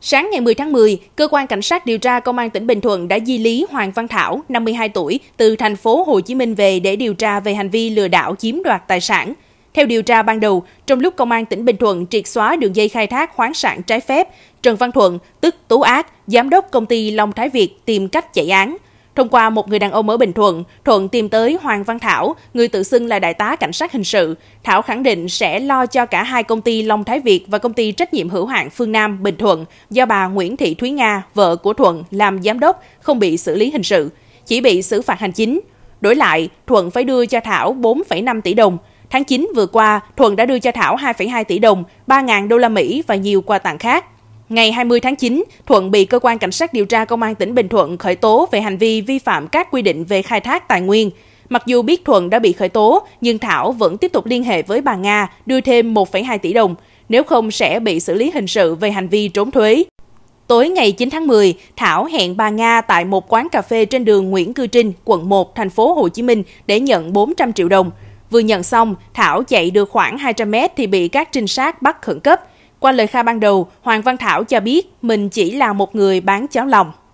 Sáng ngày 10 tháng 10, cơ quan cảnh sát điều tra công an tỉnh Bình Thuận đã di lý Hoàng Văn Thảo, 52 tuổi, từ thành phố Hồ Chí Minh về để điều tra về hành vi lừa đảo chiếm đoạt tài sản. Theo điều tra ban đầu, trong lúc công an tỉnh Bình Thuận triệt xóa đường dây khai thác khoáng sản trái phép, Trần Văn Thuận, tức Tú Ác, giám đốc công ty Long Thái Việt tìm cách chạy án – Thông qua một người đàn ông ở Bình Thuận, Thuận tìm tới Hoàng Văn Thảo, người tự xưng là đại tá cảnh sát hình sự. Thảo khẳng định sẽ lo cho cả hai công ty Long Thái Việt và công ty trách nhiệm hữu hạn Phương Nam Bình Thuận do bà Nguyễn Thị Thúy Nga, vợ của Thuận, làm giám đốc, không bị xử lý hình sự, chỉ bị xử phạt hành chính. Đổi lại, Thuận phải đưa cho Thảo 4,5 tỷ đồng. Tháng 9 vừa qua, Thuận đã đưa cho Thảo 2,2 tỷ đồng, 3.000 đô la Mỹ và nhiều quà tặng khác. Ngày 20 tháng 9, Thuận bị cơ quan cảnh sát điều tra công an tỉnh Bình Thuận khởi tố về hành vi vi phạm các quy định về khai thác tài nguyên. Mặc dù biết Thuận đã bị khởi tố, nhưng Thảo vẫn tiếp tục liên hệ với bà Nga đưa thêm 1,2 tỷ đồng, nếu không sẽ bị xử lý hình sự về hành vi trốn thuế. Tối ngày 9 tháng 10, Thảo hẹn bà Nga tại một quán cà phê trên đường Nguyễn Cư Trinh, quận 1, thành phố Hồ Chí Minh để nhận 400 triệu đồng. Vừa nhận xong, Thảo chạy được khoảng 200 mét thì bị các trinh sát bắt khẩn cấp – qua lời khai ban đầu, Hoàng Văn Thảo cho biết mình chỉ là một người bán cháo lòng.